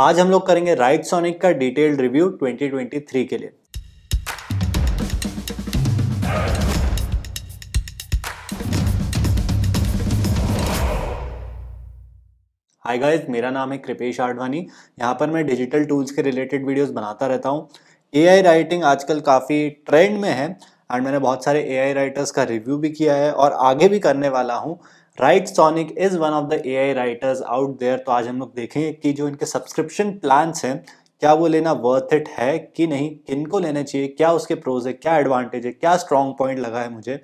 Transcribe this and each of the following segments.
आज हम लोग करेंगे राइट सोनिक का डिटेल्ड रिव्यू 2023 के लिए हाय गाइस मेरा नाम है कृपेश आडवाणी यहां पर मैं डिजिटल टूल्स के रिलेटेड वीडियोस बनाता रहता हूं एआई राइटिंग आजकल काफ़ी ट्रेंड में है एंड मैंने बहुत सारे एआई राइटर्स का रिव्यू भी किया है और आगे भी करने वाला हूं Writesonic is one of the A I writers out there तो आज हम लोग देखेंगे कि जो इनके सब्सक्रिप्शन प्लान्स हैं क्या वो लेना वर्थ इट है कि नहीं किन को लेना चाहिए क्या उसके प्रोज है क्या एडवांटेज है क्या स्ट्रॉन्ग पॉइंट लगा है मुझे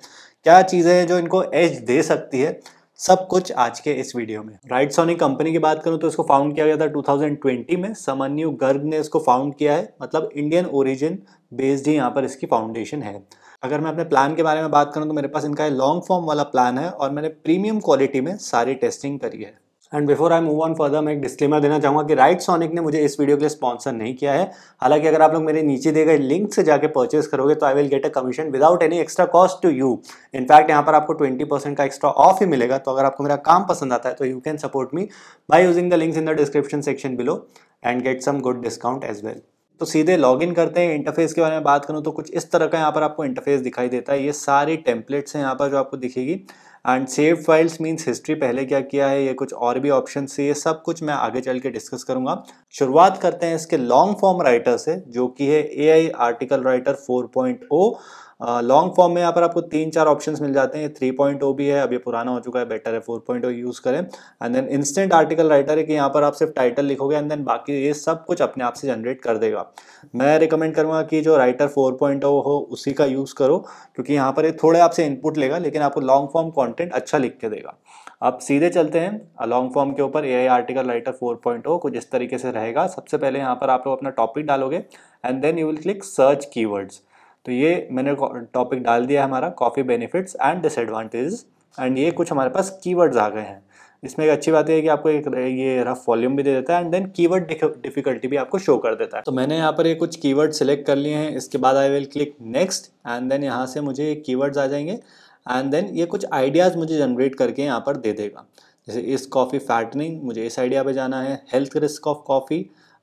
क्या चीज़ें हैं जो इनको एज दे सकती है सब कुछ आज के इस वीडियो में राइट सोनिक कंपनी की बात करूं तो इसको फाउंड किया गया था 2020 में समन्यु गर्ग ने इसको फाउंड किया है मतलब इंडियन ओरिजिन बेस्ड ही यहाँ पर इसकी फाउंडेशन है अगर मैं अपने प्लान के बारे में बात करूँ तो मेरे पास इनका लॉन्ग फॉर्म वाला प्लान है और मैंने प्रीमियम क्वालिटी में सारी टेस्टिंग करी है and before I move on further मैं एक डिस्क्लेमर देना चाहूँगा कि राइट सोनिक ने मुझे इस वीडियो के लिए स्पॉन्सर नहीं किया है हालांकि अगर आप लोग मेरे नीचे दिए गए लिंक से जाकर परचेस करोगे तो I will get a commission without any extra cost to you in fact यहाँ पर आपको 20 परसेंट का एक्स्ट्रा ऑफ ही मिलेगा तो अगर आपको मेरा काम पसंद आता है तो you can support me by using the links in the description section below and get some good discount as well तो सीधे लॉग इन करते हैं इंटरफेस के बारे में बात करूँ तो कुछ इस तरह का यहाँ पर आपको इंटरफेस दिखाई देता है ये सारे टेम्पलेट्स हैं यहाँ पर जो आपको दिखेगी and save files means history पहले क्या किया है ये कुछ और भी ऑप्शन से ये सब कुछ मैं आगे चल के डिस्कस करूंगा शुरुआत करते हैं इसके लॉन्ग फॉर्म राइटर से जो कि है a article writer for long form में यहाँ पर आपको तीन चार ऑप्शंस मिल जाते हैं थ्री पॉइंट ओ भी है अभी पुराना हो चुका है बेटर है फोर पॉइंट ओ यूज़ करें and then instant article writer है कि यहाँ पर आप सिर्फ टाइटल लिखोगे एंड देन बाकी ये सब कुछ अपने आप से जनरेट कर देगा मैं रिकमेंड करूँगा कि जो राइटर फोर पॉइंट ओ हो उसी का यूज़ करो क्योंकि यहाँ पर ये थोड़े आपसे इनपुट लेगा लेकिन आपको लॉन्ग फॉर्म कॉन्टेंट अच्छा लिख के देगा आप सीधे चलते हैं लॉन्ग फॉर्म के ऊपर a article writer four point o कुछ इस तरीके से रहेगा सबसे पहले यहाँ पर आप लोग अपना टॉपिक डालोगे and then you will click search keywords तो ये मैंने टॉपिक डाल दिया हमारा coffee benefits and disadvantages and ये कुछ हमारे पास कीवर्ड्स आ गए हैं इसमें एक अच्छी बात है कि आपको एक ये रफ वॉल्यूम भी दे देता है एंड देन कीवर्ड डिफिकल्टी भी आपको शो कर देता है तो मैंने यहाँ पर ये कुछ कीवर्ड सिलेक्ट कर लिए हैं इसके बाद I will click next and then यहाँ से मुझे कीवर्ड्स आ जाएंगे एंड देन ये कुछ आइडियाज़ मुझे जनरेट करके यहाँ पर दे देगा जैसे इस कॉफ़ी फैटनिंग मुझे इस आइडिया पे जाना है health risk of coffee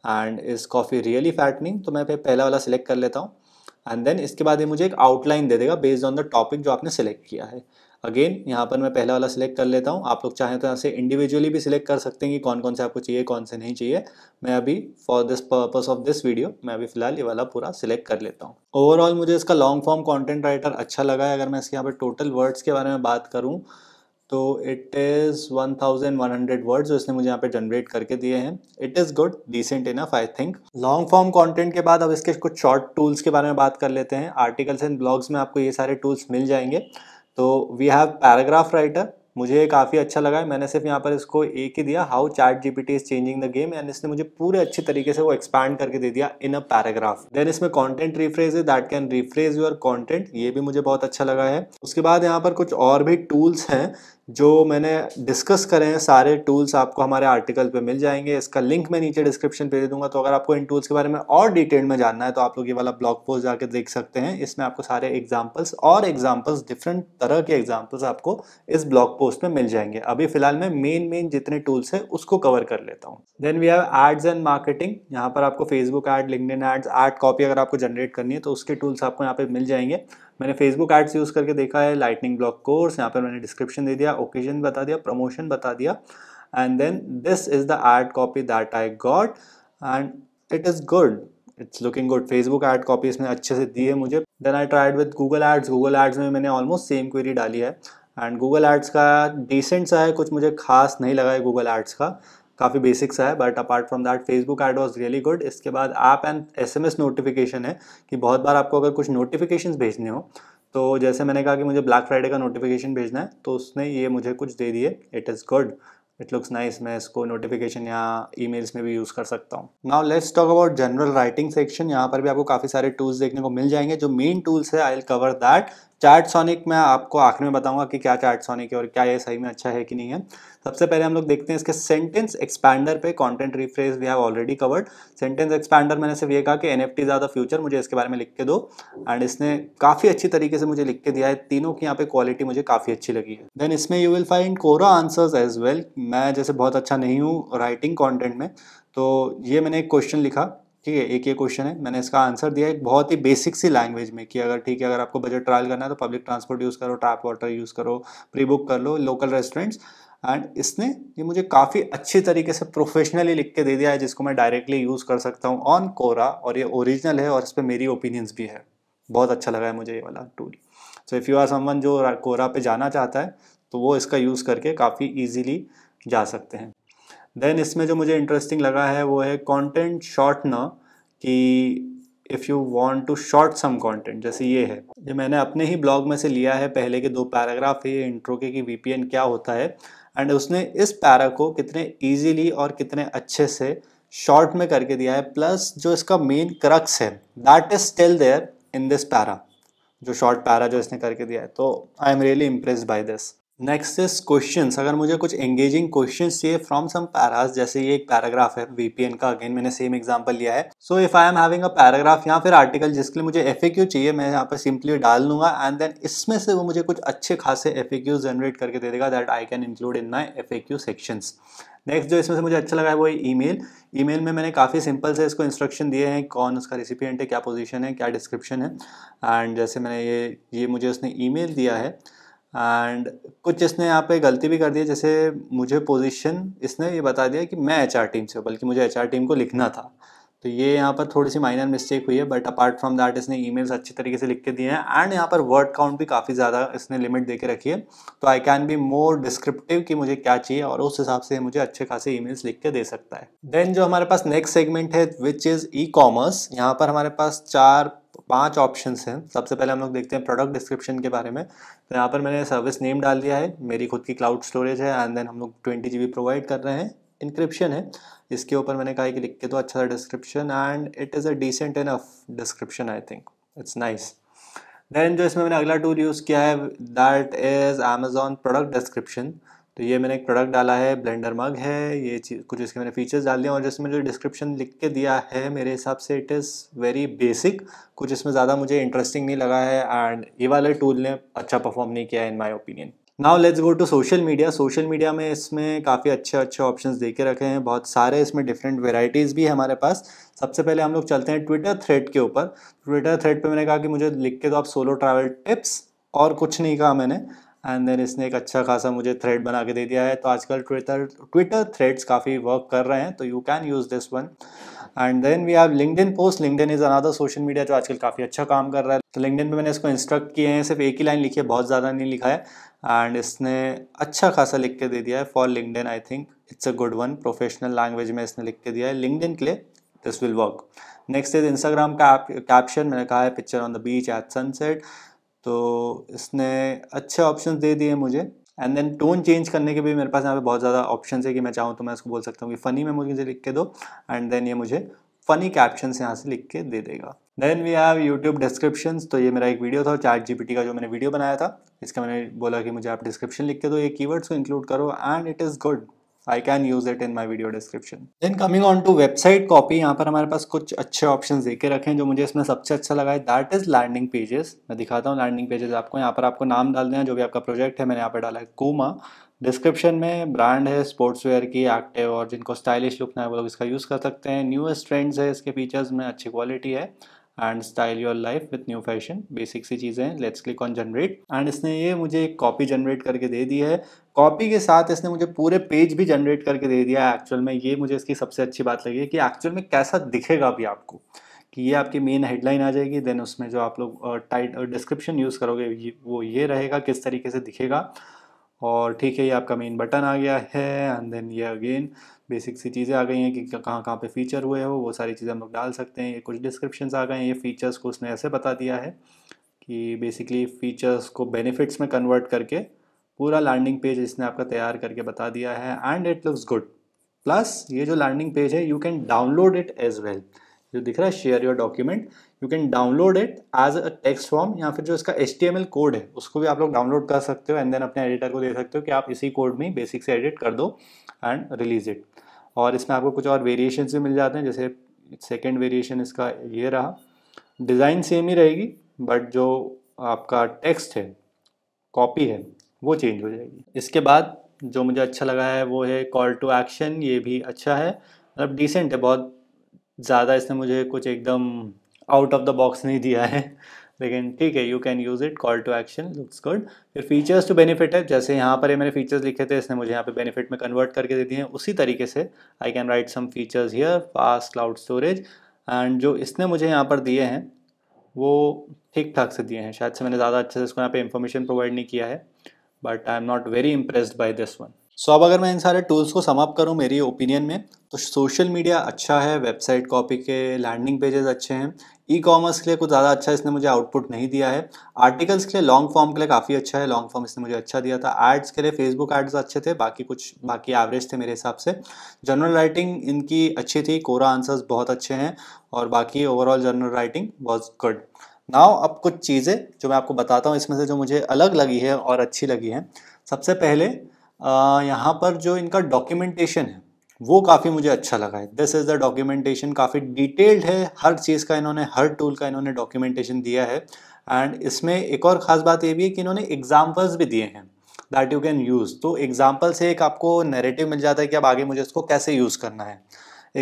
and is coffee really fattening तो मैं पहला वाला सिलेक्ट कर लेता हूँ एंड देन इसके बाद ये मुझे एक आउटलाइन दे देगा बेस्ड ऑन द टॉपिक जो आपने सेलेक्ट किया है अगेन यहाँ पर मैं पहला वाला सिलेक्ट कर लेता हूँ आप लोग चाहें तो यहाँ से इंडिविजुअली भी सिलेक्ट कर सकते हैं कि कौन कौन से आपको चाहिए कौन से नहीं चाहिए मैं अभी for this purpose of this video मैं अभी फिलहाल ये वाला पूरा सिलेक्ट कर लेता हूँ ओवरऑल मुझे इसका लॉन्ग फॉर्म कॉन्टेंट राइटर अच्छा लगा है अगर मैं इसके यहाँ पर टोटल वर्ड्स के बारे में बात करूँ तो it is one thousand one hundred word जो इसने मुझे यहाँ पे जनरेट करके दिए हैं it is good decent enough I think long form content के बाद अब इसके कुछ शॉर्ट टूल्स के बारे में बात कर लेते हैं आर्टिकल्स एंड ब्लॉग्स में आपको ये सारे टूल्स मिल जाएंगे तो वी हैव पैराग्राफ राइटर मुझे ये काफ़ी अच्छा लगा है मैंने सिर्फ यहाँ पर इसको एक ही दिया how chat T is changing the game एंड इसने मुझे पूरे अच्छे तरीके से वो एक्सपैंड करके दे दिया इन अ पैराग्राफ देन इसमें कंटेंट रिफ्रेज है that can rephrase your content ये भी मुझे बहुत अच्छा लगा है उसके बाद यहाँ पर कुछ और भी टूल्स हैं जो मैंने डिस्कस करे हैं सारे टूल्स आपको हमारे आर्टिकल पे मिल जाएंगे इसका लिंक मैं नीचे डिस्क्रिप्शन पे दे दूंगा तो अगर आपको इन टूल्स के बारे में और डिटेल में जानना है तो आप लोग ये वाला ब्लॉग पोस्ट जाके देख सकते हैं इसमें आपको सारे एग्जाम्पल्स और एग्जाम्पल्स डिफरेंट तरह के एग्जाम्पल्स आपको इस ब्लॉग पोस्ट में मिल जाएंगे अभी फिलहाल मैं मेन मेन जितने टूल्स है उसको कवर कर लेता हूँ then we have ads and marketing यहाँ पर आपको Facebook ad linked ads ad copy अगर आपको जनरेट करनी है तो उसके टूल्स आपको यहाँ पे मिल जाएंगे मैंने फेसबुक एड्स यूज़ करके देखा है लाइटनिंग ब्लॉक कोर्स यहाँ पर मैंने डिस्क्रिप्शन दे दिया ओकेजन बता दिया प्रमोशन बता दिया and then this is the ad copy that I got and it is good it's looking good Facebook ad copy इसमें अच्छे से दी है मुझे then I tried with Google ads Google ads में मैंने ऑलमोस्ट सेम क्वेरी डाली है एंड गूगल एड्स का डिसेंट सा है कुछ मुझे खास नहीं लगा है गूगल एड्स का काफ़ी बेसिक सा है but apart from that Facebook ad was really good इसके बाद ऐप एंड एस नोटिफिकेशन है कि बहुत बार आपको अगर कुछ नोटिफिकेशन भेजने हो तो जैसे मैंने कहा कि मुझे ब्लैक फ्राइडे का नोटिफिकेशन भेजना है तो उसने ये मुझे कुछ दे दिए it is good it looks nice मैं इसको नोटिफिकेशन या ई में भी यूज़ कर सकता हूँ now let's talk about general writing section यहाँ पर भी आपको काफ़ी सारे टूल्स देखने को मिल जाएंगे जो मेन टूल्स है I will cover that Chatsonic मैं आपको आखिर में बताऊंगा कि क्या चार्ट सोनिक है और क्या ये सही में अच्छा है कि नहीं है सबसे पहले हम लोग देखते हैं इसके सेंटेंस एक्सपैंडर पे content rephrase we have already covered sentence expander मैंने सिर्फ ये कहा कि एन एफ टी ज़्यादा फ्यूचर मुझे इसके बारे में लिख के दो एंड इसने काफ़ी अच्छी तरीके से मुझे लिख के दिया है तीनों की यहाँ पे क्वालिटी मुझे काफ़ी अच्छी लगी है देन इसमें you will find Quora answers as well मैं जैसे बहुत अच्छा नहीं हूँ राइटिंग कॉन्टेंट में तो ये मैंने एक क्वेश्चन लिखा ठीक है एक ये क्वेश्चन है मैंने इसका आंसर दिया एक बहुत ही बेसिक सी लैंग्वेज में कि अगर ठीक है अगर आपको बजट ट्रायल करना है तो पब्लिक ट्रांसपोर्ट यूज़ करो टैप वाटर यूज़ करो प्री बुक कर लो लोकल रेस्टोरेंट्स एंड इसने ये मुझे काफ़ी अच्छे तरीके से प्रोफेशनली लिख के दे दिया है जिसको मैं डायरेक्टली यूज़ कर सकता हूँ ऑन कोरा और ये ओरिजिनल है और इस पर मेरी ओपिनियंस भी है बहुत अच्छा लगा है मुझे ये वाला tool so if you are someone जो कोरा पे जाना चाहता है तो वो इसका यूज़ करके काफ़ी ईजिली जा सकते हैं देन इसमें जो मुझे इंटरेस्टिंग लगा है वो है कंटेंट शॉर्ट ना कि if you want to short some content जैसे ये है जो मैंने अपने ही ब्लॉग में से लिया है पहले के दो पैराग्राफ है इंट्रो के कि एन क्या होता है एंड उसने इस पैरा को कितने ईजीली और कितने अच्छे से शॉर्ट में करके दिया है प्लस जो इसका मेन क्रक्स है that is still there in this para जो शॉर्ट पैरा जो इसने करके दिया है तो I am really impress by this next is question अगर मुझे कुछ एंगेजिंग क्वेश्चन चाहिए फ्रॉम सम पैराज जैसे ये एक पैराग्राफ है वीपीएन का अगेन मैंने सेम एग्जाम्पल लिया है so if I am having a paragraph या फिर आर्टिकल जिसके लिए मुझे एफ चाहिए मैं यहाँ पर सिंपली डाल लूंगा एंड देन इसमें से वो मुझे कुछ अच्छे खासे एफ जनरेट करके दे देगा that I can include in my F A sections next जो इसमें से मुझे अच्छा लगा है वो ई मेल ई मेल में मैंने काफ़ी सिंपल से इसको इंस्ट्रक्शन दिए हैं कौन उसका रेसिपियंट है क्या पोजीशन है क्या डिस्क्रिप्शन है एंड जैसे मैंने ये ये मुझे उसने मेल दिया है एंड कुछ इसने यहाँ पे गलती भी कर दी जैसे मुझे पोजीशन इसने ये बता दिया कि मैं एचआर टीम से बल्कि मुझे एचआर टीम को लिखना था तो ये यहाँ पर थोड़ी सी माइनर मिस्टेक हुई है बट अपार्ट फ्रॉम दैट इसने मेल्स अच्छे तरीके से लिख के दिए हैं एंड यहाँ पर वर्ड काउंट भी काफ़ी ज़्यादा इसने लिमिट दे के रखी है तो I can be more descriptive कि मुझे क्या चाहिए और उस हिसाब से मुझे अच्छे खासे मेल्स लिख के दे सकता है देन जो हमारे पास नेक्स्ट सेगमेंट है विच इज़ ई कॉमर्स यहाँ पर हमारे पास चार पांच ऑप्शंस हैं सबसे पहले हम लोग देखते हैं प्रोडक्ट डिस्क्रिप्शन के बारे में तो यहाँ पर मैंने सर्विस नेम डाल दिया है मेरी खुद की क्लाउड स्टोरेज है एंड देन हम लोग ट्वेंटी जी प्रोवाइड कर रहे हैं इंक्रिप्शन है इसके ऊपर मैंने कहा कि लिख के तो अच्छा सा description and it is a decent enough description I think it's nice then जो इसमें मैंने अगला टूल यूज़ किया है that is Amazon product description तो ये मैंने एक प्रोडक्ट डाला है ब्लेंडर मग है ये कुछ इसके मैंने फीचर्स डाल दिए और जिसमें जो डिस्क्रिप्शन लिख के दिया है मेरे हिसाब से इट इज़ वेरी बेसिक कुछ इसमें ज़्यादा मुझे इंटरेस्टिंग नहीं लगा है एंड ये वाले टूल ने अच्छा परफॉर्म नहीं किया in my opinion now let's go to social media social media में इसमें काफ़ी अच्छे अच्छे ऑप्शंस दे के रखे हैं बहुत सारे इसमें डिफरेंट वेराइटीज़ भी है हमारे पास सबसे पहले हम लोग चलते हैं ट्विटर थ्रेड के ऊपर ट्विटर थ्रेड पे मैंने कहा कि मुझे लिख के दो आप सोलो ट्रैवल टिप्स और कुछ नहीं कहा मैंने एंड देन इसने एक अच्छा खासा मुझे थ्रेड बना के दे दिया है तो आजकल ट्विटर ट्विटर थ्रेड्स काफ़ी वर्क कर रहे हैं तो you can use this one and then we have LinkedIn post LinkedIn is another social media जो आजकल काफ़ी अच्छा काम कर रहा है तो लिंकडिन पे मैंने इसको इंस्ट्रक्ट किए हैं सिर्फ एक ही लाइन लिखी है बहुत ज़्यादा नहीं लिखा है एंड इसने अच्छा खासा लिख के दे दिया है for LinkedIn I think it's a good one professional language में इसने लिख के दिया है लिंकडिन के लिए this will work next is Instagram का कैप्शन मैंने कहा है picture on the beach at sunset तो इसने अच्छे ऑप्शन दे दिए मुझे एंड देन टोन चेंज करने के भी मेरे पास यहाँ पे बहुत ज़्यादा ऑप्शन है कि मैं चाहूँ तो मैं इसको बोल सकता हूँ कि फ़नी में मुझे लिख के दो एंड देन ये मुझे फ़नी कैप्शन यहाँ से लिख के दे देगा then we have YouTube description तो ये मेरा एक वीडियो था चार्ट जी का जो मैंने वीडियो बनाया था इसका मैंने बोला कि मुझे आप डिस्क्रिप्शन लिख के दो ये कीवर्ड्स को इंक्लूड करो and it is good I can use it in my video description then coming on to website copy यहाँ पर हमारे पास कुछ अच्छे ऑप्शन देखे रखे हैं जो मुझे इसमें सबसे अच्छा लगा है दैट इज लैंडिंग पेजेस मैं दिखाता हूँ लैंडिंग पेजेस आपको यहाँ पर आपको नाम डाल देना जो भी आपका प्रोजेक्ट है मैंने यहाँ पर डाला है कोमा डिस्क्रिप्शन में ब्रांड है स्पोर्ट्स वेयर की एक्टिव और जिनको स्टाइलिश लुक ना है वो लोग इसका यूज़ कर सकते हैं न्यूएस्ट ट्रेंड्स है इसके फीचर्स में अच्छी क्वालिटी है and style your life with new fashion basic सी चीज़ें let's click on generate and इसने ये मुझे एक कॉपी जनरेट करके दे दी है कॉपी के साथ इसने मुझे पूरे पेज भी जनरेट करके दे दिया है एक्चुअल में ये मुझे इसकी सबसे अच्छी बात लगी कि एक्चुअल में कैसा दिखेगा अभी आपको कि ये आपकी मेन हेडलाइन आ जाएगी देन उसमें जो आप लोग टाइट डिस्क्रिप्शन यूज़ करोगे वो ये रहेगा किस तरीके से दिखेगा और ठीक है ये आपका मेन बटन आ गया है एंड देन ये अगेन बेसिक सी चीज़ें आ गई हैं कि कहाँ कहाँ पे फीचर हुए हो वो सारी चीज़ें हम लोग डाल सकते हैं ये कुछ डिस्क्रिप्शन आ गए हैं ये फ़ीचर्स को उसने ऐसे बता दिया है कि बेसिकली फ़ीचर्स को बेनिफिट्स में कन्वर्ट करके पूरा लैंडिंग पेज इसने आपका तैयार करके बता दिया है and it looks good plus ये जो लैंडिंग पेज है you can download it as well जो दिख रहा है share your document you can download it as a text form या फिर जो इसका एच कोड है उसको भी आप लोग डाउनलोड कर सकते हो एंड देन अपने एडिटर को दे सकते हो कि आप इसी कोड में बेसिक से एडिट कर दो एंड रिलीज इट और इसमें आपको कुछ और वेरिएशन भी मिल जाते हैं जैसे सेकेंड वेरिएशन इसका ये रहा डिज़ाइन सेम ही रहेगी बट जो आपका टेक्स्ट है कॉपी है वो चेंज हो जाएगी इसके बाद जो मुझे अच्छा लगा है वो है कॉल टू एक्शन ये भी अच्छा है मतलब डिसेंट है बहुत ज़्यादा इसने मुझे कुछ एकदम आउट ऑफ द बॉक्स नहीं दिया है लेकिन ठीक है you can use it call to action looks good फिर फीचर्स टू बेनिफिट है जैसे यहाँ पर ये मैंने फीचर्स लिखे थे इसने मुझे यहाँ पे बेनिफिट में कन्वर्ट करके दे दिए हैं उसी तरीके से I can write some features here fast cloud storage and जो इसने मुझे यहाँ पर दिए हैं वो ठीक ठाक से दिए हैं शायद से मैंने ज़्यादा अच्छे से इसको यहाँ पे इन्फॉर्मेशन प्रोवाइड नहीं किया है but I am not very impressed by this one so अब अगर मैं इन सारे टूल्स को समाप्त करूँ मेरी ओपिनियन में तो सोशल मीडिया अच्छा है वेबसाइट कॉपी के लैंडिंग पेजेस अच्छे हैं ई कॉमर्स के लिए कुछ ज़्यादा अच्छा इसने मुझे आउटपुट नहीं दिया है आर्टिकल्स के लिए लॉन्ग फॉर्म के लिए काफ़ी अच्छा है लॉन्ग फॉर्म इसने मुझे अच्छा दिया था एड्स के लिए फेसबुक एड्स अच्छे थे बाकी कुछ बाकी एवरेज थे मेरे हिसाब से जनरल राइटिंग इनकी अच्छी थी कोरा आंसर्स बहुत अच्छे हैं और बाकी overall general writing was good now अब कुछ चीज़ें जो मैं आपको बताता हूँ इसमें से जो मुझे अलग लगी है और अच्छी लगी है सबसे पहले यहाँ पर जो इनका डॉक्यूमेंटेशन है वो काफ़ी मुझे अच्छा लगा है दिस इज़ द डॉक्यूमेंटेशन काफ़ी डिटेल्ड है हर चीज़ का इन्होंने हर टूल का इन्होंने डॉक्यूमेंटेशन दिया है एंड इसमें एक और ख़ास बात ये भी है कि इन्होंने एग्जाम्पल्स भी दिए हैं दैट यू कैन यूज़ तो एग्जाम्पल से एक आपको नेरेटिव मिल जाता है कि अब आगे मुझे इसको कैसे यूज़ करना है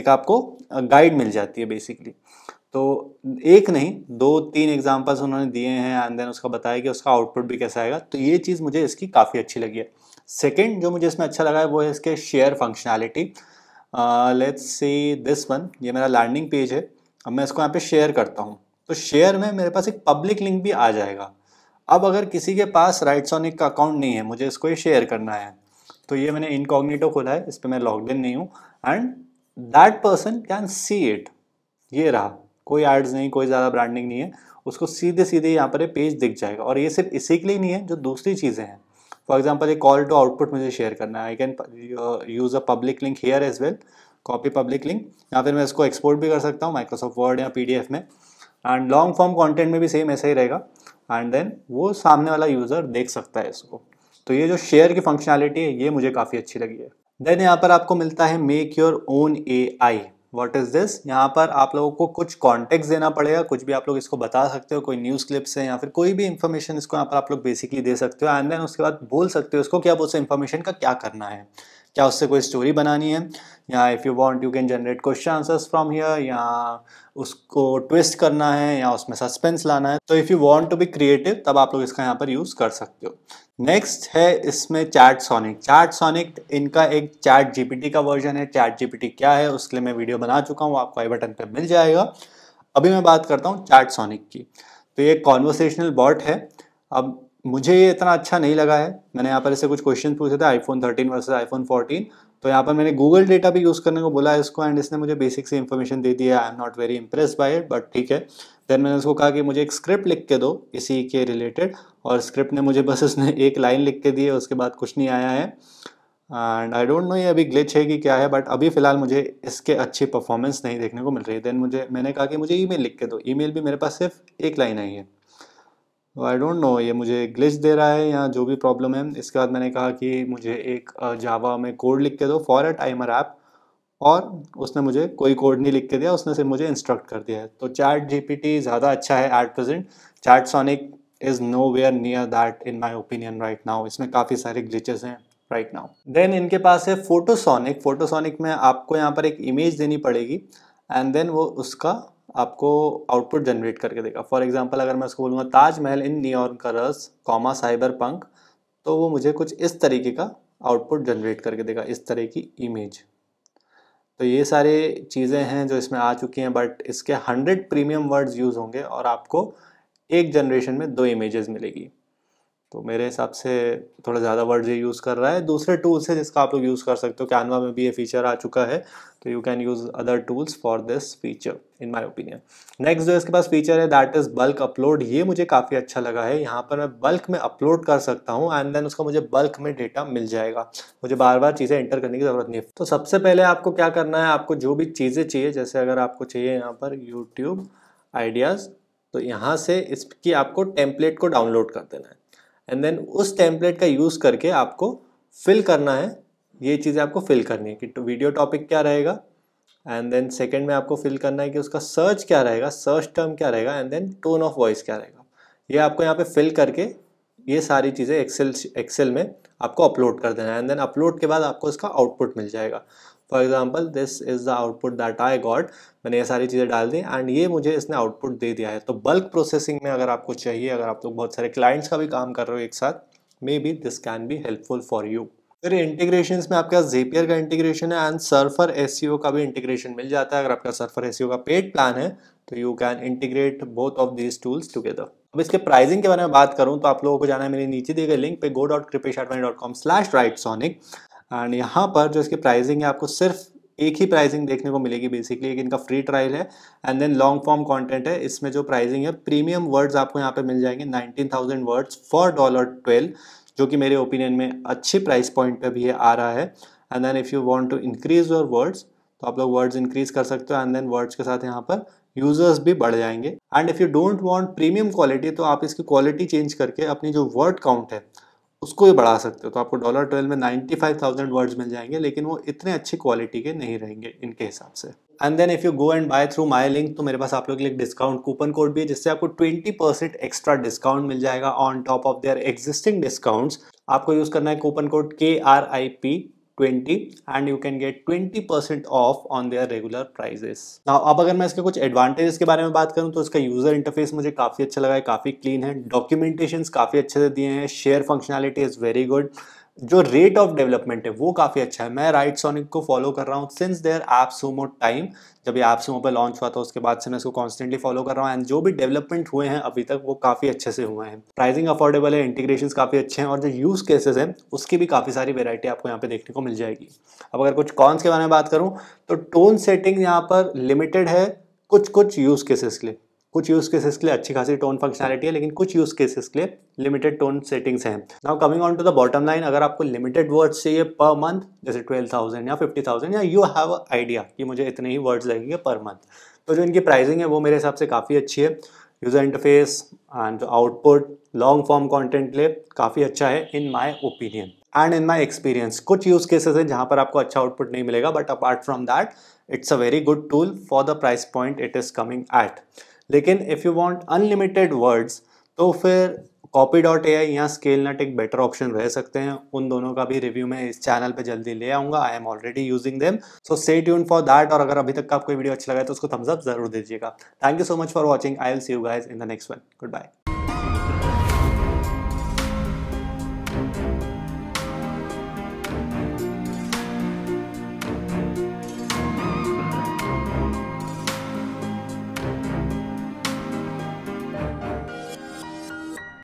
एक आपको गाइड मिल जाती है बेसिकली तो एक नहीं दो तीन एग्जाम्पल्स उन्होंने दिए हैं एंड देन उसका बताया कि उसका आउटपुट भी कैसा आएगा तो ये चीज़ मुझे इसकी काफ़ी अच्छी लगी है सेकेंड जो मुझे इसमें अच्छा लगा है वो है इसके share functionality let's see this one ये मेरा लैंडिंग पेज है अब मैं इसको यहाँ पे शेयर करता हूँ तो शेयर में मेरे पास एक पब्लिक लिंक भी आ जाएगा अब अगर किसी के पास राइट सोनिक का अकाउंट नहीं है मुझे इसको ये शेयर करना है तो ये मैंने इनकॉग्निटो खोला है इस पर मैं लॉग इन नहीं हूँ and that person can see it ये रहा कोई एड्स नहीं कोई ज़्यादा ब्रांडिंग नहीं है उसको सीधे सीधे यहाँ पर पेज दिख जाएगा और ये सिर्फ इसी के लिए नहीं है जो दूसरी चीज़ें हैं फॉर एग्जाम्पल एक कॉल टू आउटपुट मुझे शेयर करना है I can use a public link here as well copy public link या फिर मैं इसको एक्सपोर्ट भी कर सकता हूँ माइक्रोसॉफ्ट वर्ड या पी में एंड लॉन्ग फॉर्म कॉन्टेंट में भी सेम ऐसा ही रहेगा एंड देन वो सामने वाला यूज़र देख सकता है इसको तो ये जो शेयर की फंक्शनैलिटी है ये मुझे काफ़ी अच्छी लगी है देन यहाँ पर आपको मिलता है make your own A I what is this यहाँ पर आप लोगों को कुछ कॉन्टेक्ट देना पड़ेगा कुछ भी आप लोग इसको बता सकते हो कोई न्यूज़ क्लिप्स है या फिर कोई भी इन्फॉर्मेशन इसको यहाँ पर आप लोग बेसिकली दे सकते हो एंड देन उसके बाद बोल सकते हो इसको कि आप उस इन्फॉर्मेशन का क्या करना है क्या उससे कोई स्टोरी बनानी है या if you want you can generate question answers from here या उसको ट्विस्ट करना है या उसमें सस्पेंस लाना है तो if you want to be creative तब आप लोग इसका यहाँ पर यूज़ कर सकते हो नेक्स्ट है इसमें चैट सोनिक चैट सोनिक इनका एक चैट जीपीटी का वर्जन है चैट जीपीटी क्या है उसके लिए मैं वीडियो बना चुका हूँ आपको आई बटन पर मिल जाएगा अभी मैं बात करता हूँ चैट सोनिक की तो ये कॉन्वर्सेशनल बॉट है अब मुझे ये इतना अच्छा नहीं लगा है मैंने यहाँ पर इसे कुछ क्वेश्चन पूछे थे iPhone thirteen versus iPhone fourteen तो यहाँ पर मैंने गूगल डेटा भी यूज़ करने को बोला है इसको एंड इसने मुझे बेसिक सी इन्फॉर्मेशन दे दी है I am not very impress by it but ठीक है देन मैंने उसको कहा कि मुझे एक स्क्रिप्ट लिख के दो इसी के रिलेटेड और स्क्रिप्ट ने मुझे बस उसने एक लाइन लिख के दी उसके बाद कुछ नहीं आया है एंड आई डोंट नो ये अभी ग्लिच है कि क्या है बट अभी फ़िलहाल मुझे इसके अच्छी परफॉर्मेंस नहीं देखने को मिल रही है देन मुझे मैंने कहा कि मुझे ई लिख के दो ई भी मेरे पास सिर्फ एक लाइन आई है तो आई डोंट नो ये मुझे ग्लिच दे रहा है या जो भी प्रॉब्लम है इसके बाद मैंने कहा कि मुझे एक जावा uh, में कोड लिख के दो फॉर एट टाइमर ऐप और उसने मुझे कोई कोड नहीं लिख के दिया उसने सिर्फ मुझे इंस्ट्रक्ट कर दिया है तो चैट जीपीटी ज़्यादा अच्छा है at present Chatsonic is nowhere near that in my opinion right now इसमें काफ़ी सारे ग्लिचेस हैं राइट नाउ देन इनके पास है फोटोसोनिक फोटोसोनिक में आपको यहाँ पर एक इमेज देनी पड़ेगी एंड देन वो उसका आपको आउटपुट जनरेट करके देगा फॉर एग्जाम्पल अगर मैं उसको बोलूँगा ताजमहल इन नियॉर्न कलर्स कॉमा साइबर पंक तो वो मुझे कुछ इस तरीके का आउटपुट जनरेट करके देगा इस तरह की इमेज तो ये सारी चीज़ें हैं जो इसमें आ चुकी हैं बट इसके हंड्रेड प्रीमियम वर्ड्स यूज़ होंगे और आपको एक जनरेशन में दो इमेजेस मिलेगी तो मेरे हिसाब से थोड़ा ज़्यादा वर्ड ये यूज़ कर रहा है दूसरे टूल्स है जिसका आप लोग यूज़ कर सकते हो कैनवा में भी ये फीचर आ चुका है तो you can use other tools for this feature in my opinion next जो इसके पास फीचर है दैट इज़ बल्क अपलोड ये मुझे काफ़ी अच्छा लगा है यहाँ पर मैं बल्क में अपलोड कर सकता हूँ एंड देन उसका मुझे बल्क में डेटा मिल जाएगा मुझे बार बार चीज़ें एंटर करने की ज़रूरत नहीं है तो सबसे पहले आपको क्या करना है आपको जो भी चीज़ें चाहिए जैसे अगर आपको चाहिए यहाँ पर यूट्यूब आइडियाज़ तो यहाँ से इसकी आपको टेम्पलेट को डाउनलोड कर देना है एंड देन उस टेम्पलेट का यूज़ करके आपको फिल करना है ये चीज़ें आपको फिल करनी है कि तो वीडियो टॉपिक क्या रहेगा एंड देन सेकेंड में आपको फिल करना है कि उसका सर्च क्या रहेगा सर्च टर्म क्या रहेगा and then tone of voice क्या रहेगा ये आपको यहाँ पे फिल करके ये सारी चीज़ें एक्सेल एक्सेल में आपको अपलोड कर देना है एंड देन अपलोड के बाद आपको इसका आउटपुट मिल जाएगा for example this is the output that I got मैंने ये सारी चीज़ें डाल दी एंड ये मुझे इसने आउटपुट दे दिया है तो बल्क प्रोसेसिंग में अगर आपको चाहिए अगर आप लोग तो बहुत सारे क्लाइंट्स का भी काम कर रहे हो एक साथ maybe this can be helpful for you फिर इंटीग्रेशन में आपका पास जेपियर का इंटीग्रेशन है एंड सर्फर एस का भी इंटीग्रेशन मिल जाता है अगर आपका सर्फर एस e का पेड प्लान है तो you can integrate both of these tools together अब इसके प्राइसिंग के बारे में बात करूं तो आप लोगों को जाना है मेरे नीचे दिए गए लिंक पे go dot dot com slash Writesonic and यहाँ पर जो इसकी प्राइसिंग है आपको सिर्फ एक ही प्राइसिंग देखने को मिलेगी बेसिकली एक इनका फ्री ट्रायल है and then long form content है इसमें जो प्राइसिंग है प्रीमियम वर्ड्स आपको यहाँ पे मिल जाएंगे 19,000 वर्ड्स फॉर डॉलर ट्वेल्व जो कि मेरे ओपिनियन में अच्छे प्राइस पॉइंट पे भी है आ रहा है and then if you want to increase your words तो आप लोग वर्ड्स इंक्रीज कर सकते हो एंड देन वर्ड्स के साथ यहाँ पर यूजर्स भी बढ़ जाएंगे and if you don't want premium quality तो आप इसकी क्वालिटी चेंज करके अपनी जो वर्ड काउंट है उसको भी बढ़ा सकते हो तो आपको डॉलर ट्वेल्व में नाइन्टी फाइव थाउजेंड वर्ड्स मिल जाएंगे लेकिन वो इतने अच्छी क्वालिटी के नहीं रहेंगे इनके हिसाब से and then if you go and buy through my link तो मेरे पास आप लोग के लिए डिस्काउंट कूपन कोड भी है जिससे आपको ट्वेंटी परसेंट एक्स्ट्रा डिस्काउंट मिल जाएगा on top of their existing discounts आपको यूज करना है coupon code K R I P 20 and you can get 20% off on their regular prices. Now अब अगर मैं इसके कुछ advantages के बारे में बात करूं तो इसका user interface मुझे काफ़ी अच्छा लगा है काफ़ी clean है documentations काफ़ी अच्छे से दिए हैं share functionality is very good जो रेट ऑफ डेवलपमेंट है वो काफ़ी अच्छा है मैं राइट सोनिक को फॉलो कर रहा हूँ since their app some time जब ये ऐप सोमो पर लॉन्च हुआ था उसके बाद से मैं इसको कॉन्स्टेंटली फॉलो कर रहा हूँ एंड जो भी डेवलपमेंट हुए हैं अभी तक वो काफ़ी अच्छे से हुए हैं प्राइसिंग अफोर्डेबल है इंटीग्रेशन काफ़ी अच्छे हैं और जो यूज़ केसेज हैं उसकी भी काफ़ी सारी वेरायटी आपको यहाँ पे देखने को मिल जाएगी अब अगर कुछ कॉन्स के बारे में बात करूँ तो टोन सेटिंग यहाँ पर लिमिटेड है कुछ कुछ यूज़ केसेस के लिए कुछ यूज़ केसेस के लिए अच्छी खासी टोन फंक्शनलिटी है लेकिन कुछ यूज़ केसेस के लिए लिमिटेड टोन सेटिंग्स हैं now coming on to the bottom line अगर आपको लिमिटेड वर्ड्स चाहिए पर मंथ जैसे ट्वेल्व थाउजेंड या फिफ्टी थाउजेंड या यू हैव आइडिया कि मुझे इतने ही वर्ड्स लगेंगे पर मंथ तो जो इनकी प्राइसिंग है वो मेरे हिसाब से काफ़ी अच्छी है user interface and output long form content लिए काफ़ी अच्छा है in my opinion and in my experience कुछ यूज़ केसेस हैं जहाँ पर आपको अच्छा आउटपुट नहीं मिलेगा but apart from that it's a very good tool for the price point it is coming at लेकिन if you want unlimited words तो फिर कॉपी डॉट ए आई या स्केल नट एक बेटर ऑप्शन रह सकते हैं उन दोनों का भी रिव्यू मैं इस चैनल पे जल्दी ले आऊंगा I am already using them so stay tuned for that और अगर अभी तक का आपको वीडियो अच्छा लगा तो उसको थम्सअप जरूर दीजिएगा thank you so much for watching I will see you guys in the next one good bye